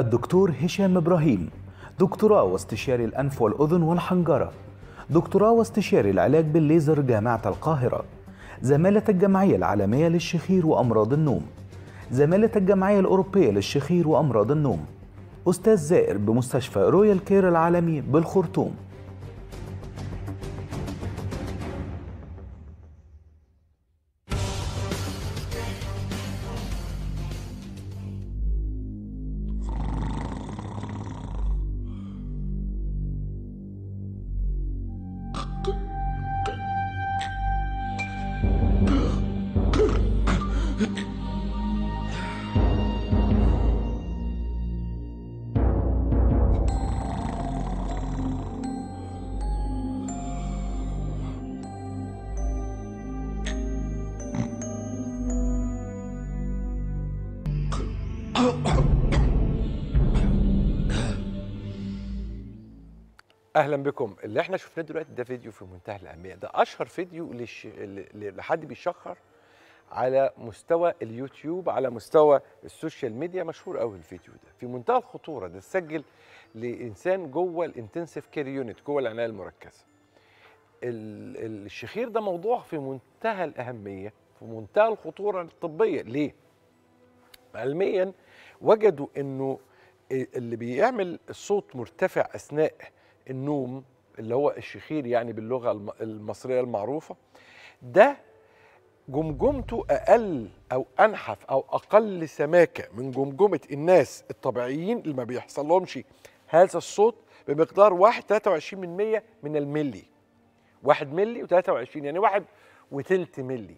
الدكتور هشام إبراهيم دكتوراه واستشاري الأنف والأذن والحنجرة دكتوراه واستشاري العلاج بالليزر جامعة القاهرة زمالة الجمعية العالمية للشخير وأمراض النوم زمالة الجمعية الأوروبية للشخير وأمراض النوم أستاذ زائر بمستشفى رويال كير العالمي بالخرطوم اهلا بكم اللي احنا شفناه دلوقتي ده فيديو في منتهى الاهميه ده اشهر فيديو لش... لحد بيشخر على مستوى اليوتيوب على مستوى السوشيال ميديا مشهور قوي الفيديو ده في منتهى الخطوره ده اتسجل لانسان جوه الانتنسيف كير يونت جوه العنايه المركزه الشخير ده موضوع في منتهى الاهميه في منتهى الخطوره الطبيه ليه علميا وجدوا انه اللي بيعمل الصوت مرتفع اثناء النوم اللي هو الشخير يعني باللغه المصريه المعروفه ده جمجمته اقل او انحف او اقل سماكه من جمجمه الناس الطبيعيين اللي ما بيحصلهمش هذا الصوت بمقدار 1 23 من الملي 1 ملي و23 يعني 1 وثلث ملي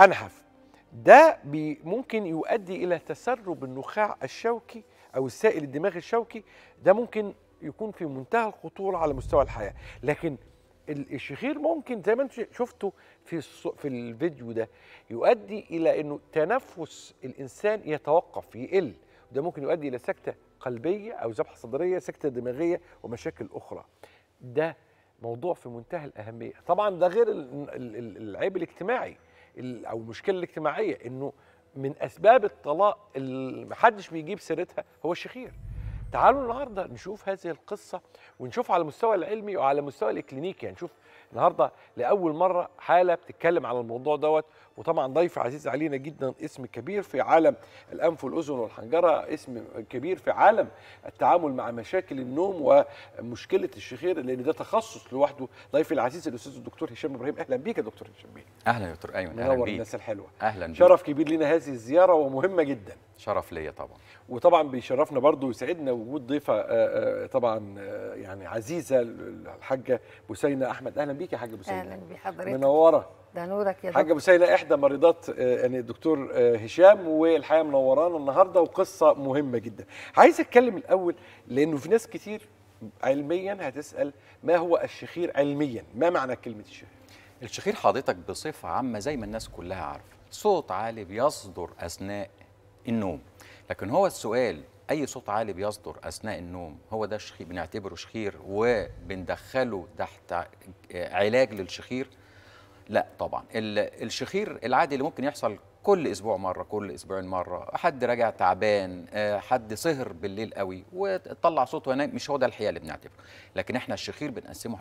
انحف ده بي ممكن يؤدي الى تسرب النخاع الشوكي او السائل الدماغي الشوكي ده ممكن يكون في منتهى الخطوره على مستوى الحياه لكن الشخير ممكن زي ما انتم شفتوا في في الفيديو ده يؤدي الى انه تنفس الانسان يتوقف يقل وده ممكن يؤدي الى سكته قلبيه او ذبحه صدريه سكته دماغيه ومشاكل اخرى ده موضوع في منتهى الاهميه طبعا ده غير العيب الاجتماعي او المشكله الاجتماعيه انه من اسباب الطلاق اللي محدش بيجيب سيرتها هو الشخير تعالوا النهارده نشوف هذه القصه ونشوف على المستوى العلمي وعلى المستوى الاكلينيكي يعني نشوف النهارده لاول مره حاله بتتكلم على الموضوع دوت وطبعا ضيف عزيز علينا جدا اسم كبير في عالم الانف والاذن والحنجره اسم كبير في عالم التعامل مع مشاكل النوم ومشكله الشخير لان ده تخصص لوحده ضيفي العزيز الاستاذ الدكتور هشام ابراهيم اهلا بيك يا دكتور هشام بيه اهلا يا دكتور ايمن أيوة، اهلا بيك الناس الحلوه اهلا بيك شرف كبير لنا هذه الزياره ومهمه جدا شرف ليا طبعا وطبعا بيشرفنا برضه ويسعدنا وجود ضيفه آه، آه، طبعا آه، يعني عزيزه الحاجه بوسينه احمد اهلا بيك يا حاجه بوسينه اهلا بحضرتك منوره ده نورك يا دكتور حاجه مسيله احدى مريضات آه، يعني الدكتور آه، هشام والحقيقه منورانا النهارده وقصه مهمه جدا عايز اتكلم الاول لانه في ناس كتير علميا هتسال ما هو الشخير علميا ما معنى كلمه الشخير الشخير حضرتك بصفه عامه زي ما الناس كلها عارفه صوت عالي بيصدر اثناء النوم لكن هو السؤال اي صوت عالي بيصدر اثناء النوم هو ده شخير بنعتبره شخير وبندخله تحت آه، علاج للشخير لا طبعا الشخير العادي اللي ممكن يحصل كل اسبوع مره كل اسبوعين مره حد راجع تعبان آه، حد سهر بالليل قوي وطلع صوته هنا مش هو ده الحياه اللي بنعتبره لكن احنا الشخير بنقسمه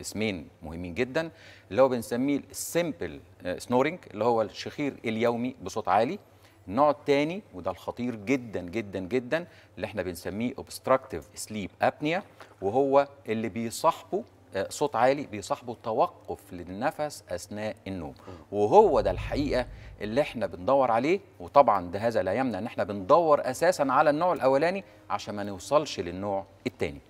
اسمين مهمين جدا اللي هو بنسميه السمبل آه، سنورنج اللي هو الشخير اليومي بصوت عالي النوع الثاني وده الخطير جدا جدا جدا اللي احنا بنسميه اوبستراكتيف سليب ابنيا وهو اللي بيصاحبه آه، صوت عالي بيصاحبه توقف للنفس اثناء النوم وهو ده الحقيقه اللي احنا بندور عليه وطبعا ده هذا لا يمنع ان احنا بندور اساسا على النوع الاولاني عشان ما نوصلش للنوع الثاني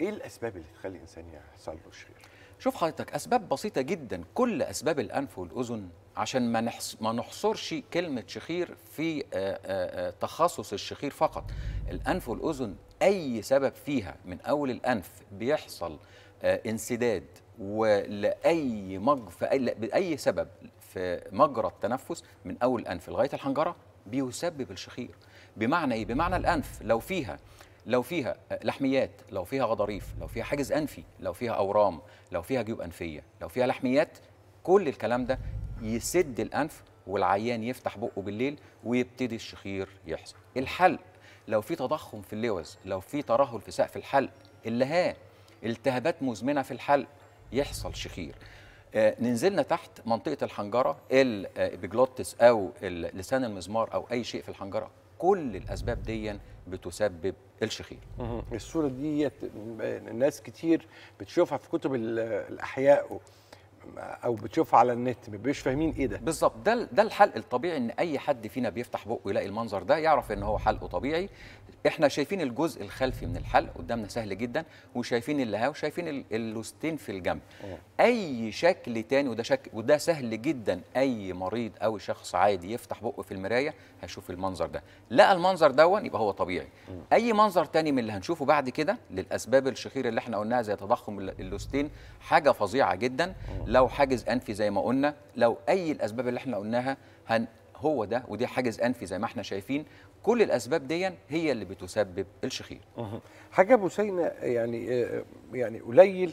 ايه الاسباب اللي تخلي الانسان يحصل له شرير شوف حضرتك اسباب بسيطه جدا كل اسباب الانف والاذن عشان ما نحص ما نحصرش كلمه شخير في آآ آه، آآ آه، تخصص الشخير فقط الانف والاذن اي سبب فيها من اول الانف بيحصل آه، انسداد ولاي مج في اي سبب في مجرى التنفس من اول الانف لغايه الحنجره بيسبب الشخير بمعنى ايه بمعنى الانف لو فيها لو فيها لحميات لو فيها غضاريف لو فيها حاجز انفي لو فيها اورام لو فيها جيوب انفيه لو فيها لحميات كل الكلام ده يسد الانف والعيان يفتح بقه بالليل ويبتدي الشخير يحصل الحلق لو في تضخم في اللوز لو في ترهل في سقف الحلق اللهاه التهابات مزمنه في الحلق يحصل شخير آه، ننزلنا تحت منطقه الحنجره آه، البيجلوتس او لسان المزمار او اي شيء في الحنجره كل الاسباب دي بتسبب الشخير الصوره دي آه، ناس كتير بتشوفها في كتب الاحياء او بتشوفها على النت ما بيبقوش فاهمين ايه ده بالظبط ده ده الحلق الطبيعي ان اي حد فينا بيفتح بقه يلاقي المنظر ده يعرف ان هو حلقه طبيعي احنا شايفين الجزء الخلفي من الحلق قدامنا سهل جدا وشايفين اللها وشايفين اللوستين في الجنب اي شكل تاني وده شكل وده سهل جدا اي مريض او شخص عادي يفتح بقه في المرايه هيشوف المنظر ده لقى المنظر دون يبقى هو طبيعي م. اي منظر تاني من اللي هنشوفه بعد كده للاسباب الشهيره اللي احنا قلناها زي تضخم اللوستين حاجه فظيعه جدا م. لو حاجز انفي زي ما قلنا لو اي الاسباب اللي احنا قلناها هن هو ده ودي حاجز انفي زي ما احنا شايفين كل الاسباب دي هي اللي بتسبب الشخير حاجه بوسينه يعني آه، يعني قليل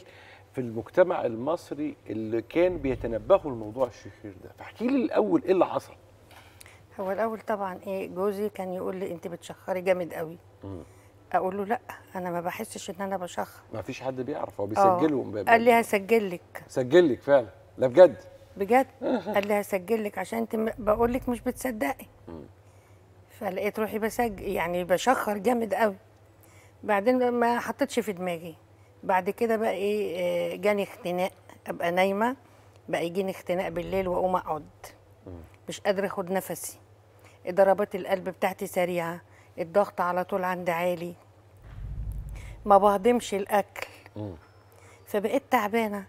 في المجتمع المصري اللي كان بيتنبهوا لموضوع الشخير ده فاحكي لي الاول ايه اللي حصل هو الاول طبعا ايه جوزي كان يقول لي انت بتشخري جامد قوي اقول له لا انا ما بحسش ان انا بشخ ما فيش حد بيعرف هو آه. بيسجله قال لي هسجل لك سجل لك فعلا ده بجد بجد قال لي هسجل لك عشان انت بقول لك مش بتصدقي فلقيت روحي بسجل يعني بشخر جامد قوي بعدين ما حطيتش في دماغي بعد كده بقى ايه آه، جاني اختناق ابقى نايمه بقى يجيني اختناق بالليل واقوم اقعد مش قادره اخد نفسي ضربات القلب بتاعتي سريعه الضغط على طول عندي عالي ما بهضمش الاكل فبقيت تعبانه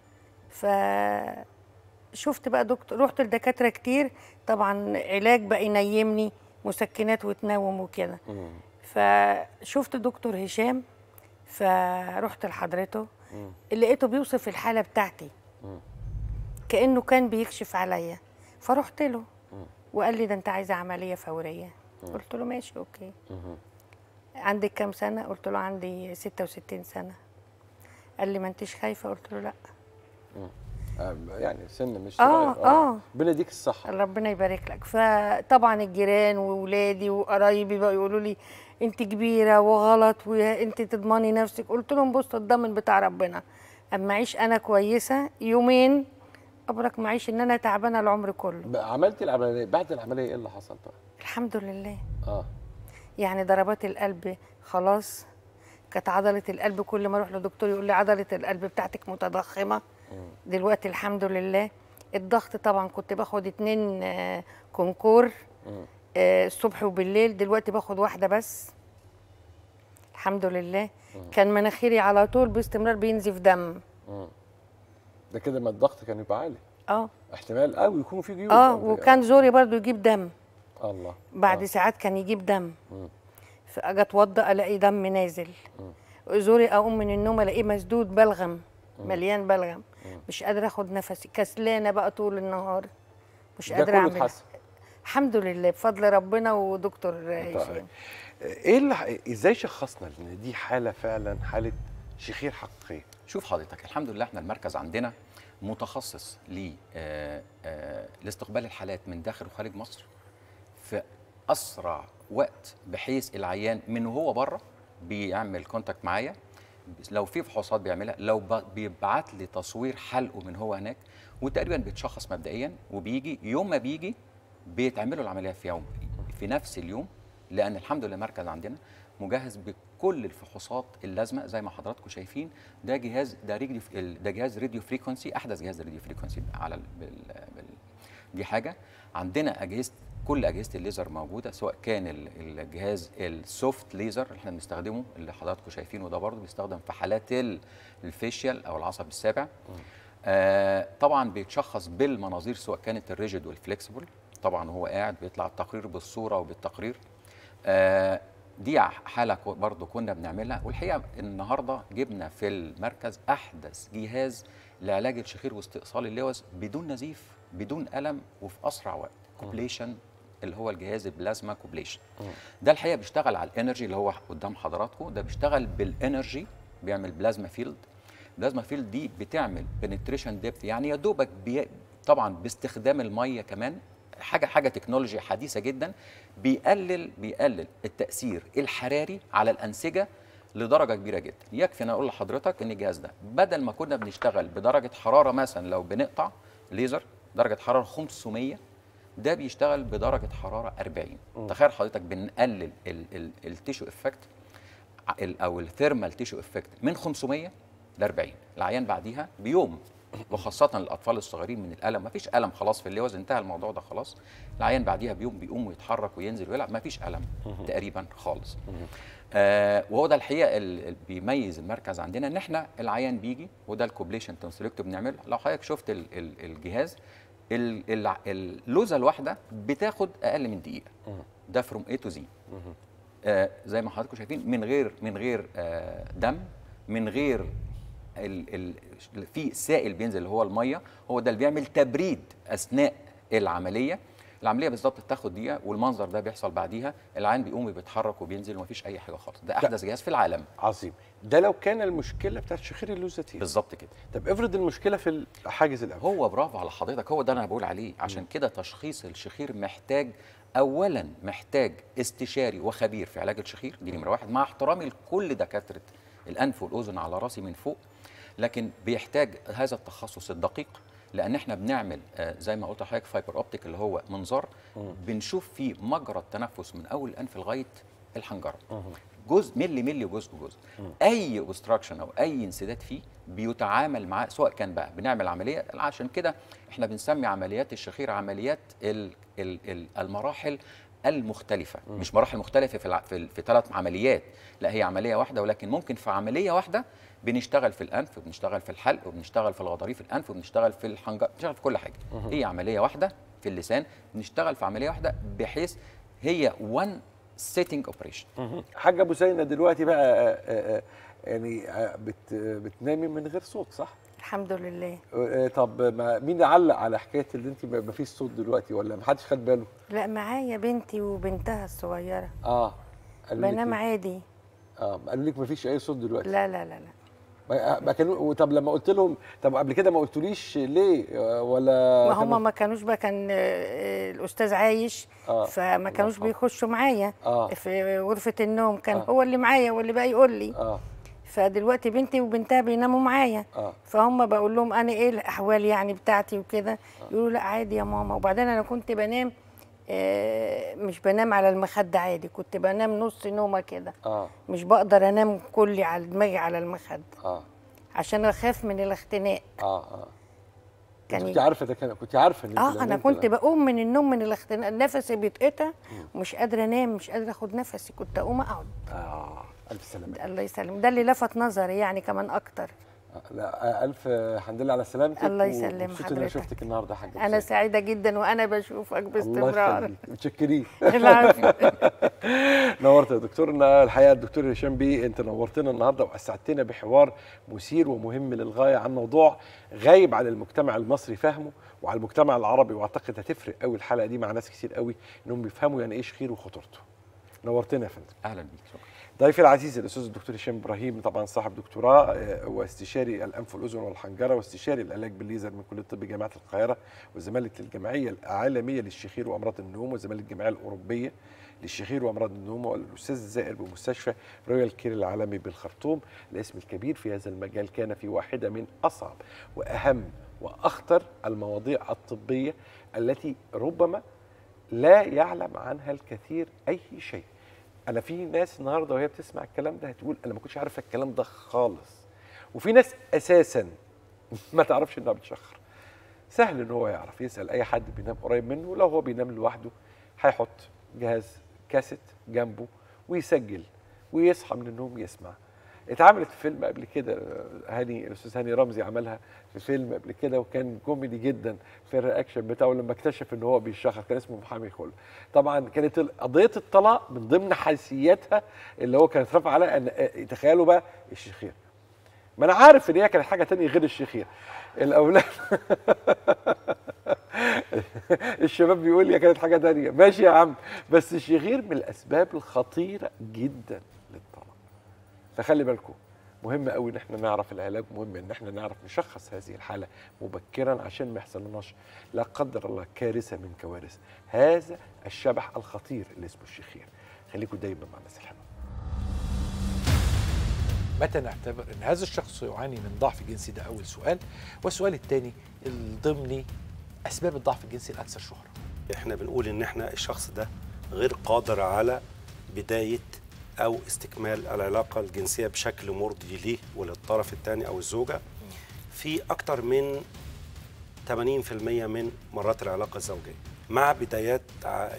ف شفت بقى دكتور رحت لدكاتره كتير طبعا علاج بقى ينيمني مسكنات وتنوم وكده فشفت دكتور هشام فرحت لحضرته لقيته بيوصف الحاله بتاعتي كانه كان بيكشف عليا فرحت له وقال لي ده انت عايزه عمليه فوريه قلت له ماشي اوكي عندك كام سنه قلت له عندي 66 سنه قال لي ما انتش خايفه قلت له لا آه، يعني سن مش آه،, اه اه ربنا يديك الصحه ربنا يبارك لك فطبعا الجيران واولادي وقرايبي بقى يقولوا لي انت كبيره وغلط وانت تضمني نفسك قلت لهم بص الضامن بتاع ربنا اما اعيش انا كويسه يومين ابرك معيش ان انا تعبانه العمر كله عملتي عملت العمليه بعد العمليه ايه اللي حصل بقى الحمد لله اه يعني ضربات القلب خلاص كانت عضله القلب كل ما اروح لدكتور يقول لي عضله القلب بتاعتك متضخمه دلوقتي الحمد لله الضغط طبعا كنت باخد اتنين آه، كونكور آه، الصبح وبالليل دلوقتي باخد واحده بس الحمد لله كان مناخيري على طول باستمرار بينزف دم ده كده ما الضغط كان يبقى عالي اه احتمال قوي يكون في جيوب اه وكان زوري برضو يجيب دم الله بعد آه. ساعات كان يجيب دم فاجي اتوضا الاقي دم نازل زوري اقوم من النوم الاقيه مسدود بلغم مليان بلغم مش قادره اخد نفسي كسلانه بقى طول النهار مش قادره اعمل الحمد لله بفضل ربنا ودكتور طيب. هشام ايه اللي ازاي شخصنا ان دي حاله فعلا حاله شخير حقيقيه شوف حضرتك الحمد لله احنا المركز عندنا متخصص آه، آه، لاستقبال الحالات من داخل وخارج مصر في اسرع وقت بحيث العيان من وهو بره بيعمل كونتاكت معايا لو في فحوصات بيعملها لو بيبعت لي تصوير حلقه من هو هناك وتقريبا بيتشخص مبدئيا وبيجي يوم ما بيجي بيتعملوا العمليه في يوم في نفس اليوم لان الحمد لله المركز عندنا مجهز بكل الفحوصات اللازمه زي ما حضراتكم شايفين ده جهاز ده ريديو ده جهاز راديو فريكونسي احدث جهاز راديو فريكونسي على بال بال دي حاجه عندنا اجهزه كل اجهزه الليزر موجوده سواء كان الجهاز السوفت ليزر اللي احنا بنستخدمه اللي حضراتكم شايفينه ده برضه بيستخدم في حالات الفيشيال او العصب السابع آه طبعا بيتشخص بالمناظير سواء كانت الريجيد والفلكسبل طبعا هو قاعد بيطلع التقرير بالصوره وبالتقرير آه دي حاله برضه كنا بنعملها والحقيقه النهارده جبنا في المركز احدث جهاز لعلاج الشخير واستئصال اللوز بدون نزيف بدون الم وفي اسرع وقت كوبليشن اللي هو الجهاز البلازما كوبليشن اه. ده الحقيقه بيشتغل على الانرجي اللي هو قدام حضراتكم ده بيشتغل بالانرجي بيعمل بلازما فيلد البلازما فيلد دي بتعمل بنتريشن ديبث يعني يا دوبك بي... طبعا باستخدام الميه كمان حاجه حاجه تكنولوجيا حديثه جدا بيقلل بيقلل التاثير الحراري على الانسجه لدرجه كبيره جدا يكفي ان اقول لحضرتك ان الجهاز ده بدل ما كنا بنشتغل بدرجه حراره مثلا لو بنقطع ليزر درجه حراره 500 ده بيشتغل بدرجه حراره 40 تخيل حضرتك بنقلل التيشو افكت او الثيرمال تيشو افكت من 500 ل 40 العيان بعديها بيوم وخاصة الأطفال الصغيرين من الألم مفيش ألم خلاص في اللوز انتهى الموضوع ده خلاص العيان بعديها بيوم بيقوم ويتحرك وينزل ويلعب مفيش ألم تقريبا خالص آه وهو ده الحقيقة اللي بيميز المركز عندنا إن إحنا العيان بيجي وده الكوبليشن تنسلكت بنعمله لو حضرتك شفت الجهاز اللوزه الواحده بتاخد اقل من دقيقه ده فروم اي تو زي زي ما حضراتكم شايفين من غير من غير آه دم من غير ال ال في سائل بينزل اللي هو الميه هو ده اللي بيعمل تبريد اثناء العمليه العمليه بالظبط بتاخد دقيقه والمنظر ده بيحصل بعديها العين بيقوم بيتحرك وبينزل ومفيش اي حاجه خالص ده احدث جهاز في العالم عظيم ده لو كان المشكله بتاعت شخير اللوزتين بالظبط كده طب افرض المشكله في حاجز الانف هو برافو على حضرتك هو ده انا بقول عليه عشان كده تشخيص الشخير محتاج اولا محتاج استشاري وخبير في علاج الشخير دي نمره واحد مع احترامي لكل دكاتره الانف والاذن على راسي من فوق لكن بيحتاج هذا التخصص الدقيق لان احنا بنعمل آه، زي ما قلت لحضرتك فايبر اوبتيك اللي هو منظار بنشوف فيه مجرى التنفس من اول الانف لغايه الحنجره جزء ملي ملي وجزء وجزء اي اوبستراكشن او اي انسداد فيه بيتعامل معاه سواء كان بقى بنعمل عمليه عشان كده احنا بنسمي عمليات الشخير عمليات ال المراحل المختلفة م. مش مراحل مختلفة في, الع... في, في ثلاث عمليات لا هي عملية واحدة ولكن ممكن في عملية واحدة بنشتغل في الأنف وبنشتغل في الحلق وبنشتغل في الغضاريف الأنف وبنشتغل في الحنجره بنشتغل في كل حاجة م. هي عملية واحدة في اللسان بنشتغل في عملية واحدة بحيث هي وان سيتنج اوبريشن حاجة أبو سينا دلوقتي بقى يعني بت... بتنامي من غير صوت صح؟ الحمد لله آه، آه، طب ما مين علق على حكايه اللي انت ما فيش صوت دلوقتي ولا ما حدش خد باله لا معايا بنتي وبنتها الصغيره اه بنام إيه؟ عادي اه قالوا لك ما فيش اي صوت دلوقتي لا لا لا لا ما آه، كانوا طب لما قلت لهم طب قبل كده ما قلتوليش ليه ولا ما هم ما كانوش بقى كان الاستاذ عايش آه. فما كانوش بيخشوا معايا آه. في غرفه النوم كان آه. هو اللي معايا واللي بقى يقول لي آه. فدلوقتي بنتي وبنتها بيناموا معايا آه. فهم بقول لهم انا ايه الاحوال يعني بتاعتي وكده آه. يقولوا لا عادي يا ماما وبعدين انا كنت بنام آه مش بنام على المخدة عادي كنت بنام نص نومة كده آه. مش بقدر انام كلي على دماغي على المخدة آه. عشان اخاف من الاختناق اه اه كان كنت عارفه ده كان كنت عارفه ان اه انا كنت بقوم من النوم من الاختناق نفسي بيتقطع ومش قادره انام مش قادره اخد نفسي كنت اقوم اقعد اه الف سلامه الله يسلم ده اللي لفت نظري يعني كمان اكتر لا الف الحمد لله على سلامتك الله يسلم حضرتك ان انا شفتك النهارده يا انا سعيده جدا وانا بشوفك باستمرار الله متشكرين نورت يا دكتورنا الحقيقه الدكتور هشام بي انت نورتنا النهارده واسعدتنا بحوار مثير ومهم للغايه عن موضوع غايب على المجتمع المصري فهمه وعلى المجتمع العربي واعتقد هتفرق قوي الحلقه دي مع ناس كتير قوي انهم بيفهموا يعني ايه خير وخطورته نورتنا يا فندم اهلا بيك شكرا ضيفي العزيز الاستاذ الدكتور هشام ابراهيم طبعا صاحب دكتوراه آه، واستشاري الانف والاذن والحنجره واستشاري العلاج بالليزر من كليه الطب جامعه القاهره وزماله الجمعيه العالميه للشخير وامراض النوم وزماله الجمعيه الاوروبيه للشخير وامراض النوم والاستاذ الزائر بمستشفى رويال كير العالمي بالخرطوم الاسم الكبير في هذا المجال كان في واحده من اصعب واهم واخطر المواضيع الطبيه التي ربما لا يعلم عنها الكثير اي شيء انا في ناس النهارده وهي بتسمع الكلام ده هتقول انا ما كنتش عارفه الكلام ده خالص وفي ناس اساسا ما تعرفش انها بتشخر سهل ان هو يعرف يسال اي حد بينام قريب منه لو هو بينام لوحده هيحط جهاز كاسيت جنبه ويسجل ويصحى من النوم يسمع اتعملت في فيلم قبل كده هاني الاستاذ هاني رمزي عملها في فيلم قبل كده وكان كوميدي جدا في الرياكشن بتاعه لما اكتشف ان هو بيشخر كان اسمه محامي خل طبعا كانت قضيه الطلاق من ضمن حيثياتها اللي هو كانت رافعه عليها ان آه، تخيلوا بقى الشيخير ما انا عارف ان هي كانت حاجه تانية غير الشيخير الاولاد الشباب بيقول لي كانت حاجه تانية ماشي يا عم بس الشيخير من الاسباب الخطيره جدا فخلي بالكم مهم قوي ان احنا نعرف العلاج مهم ان احنا نعرف نشخص هذه الحاله مبكرا عشان ما يحصلناش لا قدر الله كارثه من كوارث هذا الشبح الخطير اللي اسمه الشخير خليكم دايما مع الناس الحلوه متى نعتبر ان هذا الشخص يعاني من ضعف جنسي ده اول سؤال والسؤال الثاني الضمني اسباب الضعف الجنسي الاكثر شهره احنا بنقول ان احنا الشخص ده غير قادر على بدايه أو استكمال العلاقة الجنسية بشكل مرضي ليه وللطرف الثاني أو الزوجة في اكثر من 80% من مرات العلاقة الزوجية مع بدايات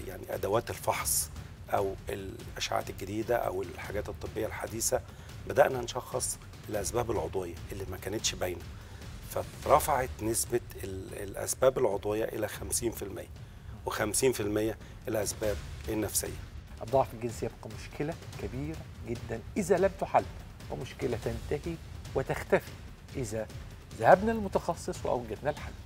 يعني أدوات الفحص أو الأشعات الجديدة أو الحاجات الطبية الحديثة بدأنا نشخص الأسباب العضوية اللي ما كانتش باينة فرفعت نسبة الأسباب العضوية إلى 50% و50% الأسباب النفسية الضعف الجنسي يبقى مشكلة كبيرة جدا إذا لم تحل ومشكلة تنتهي وتختفي إذا ذهبنا للمتخصص وأوجدنا الحل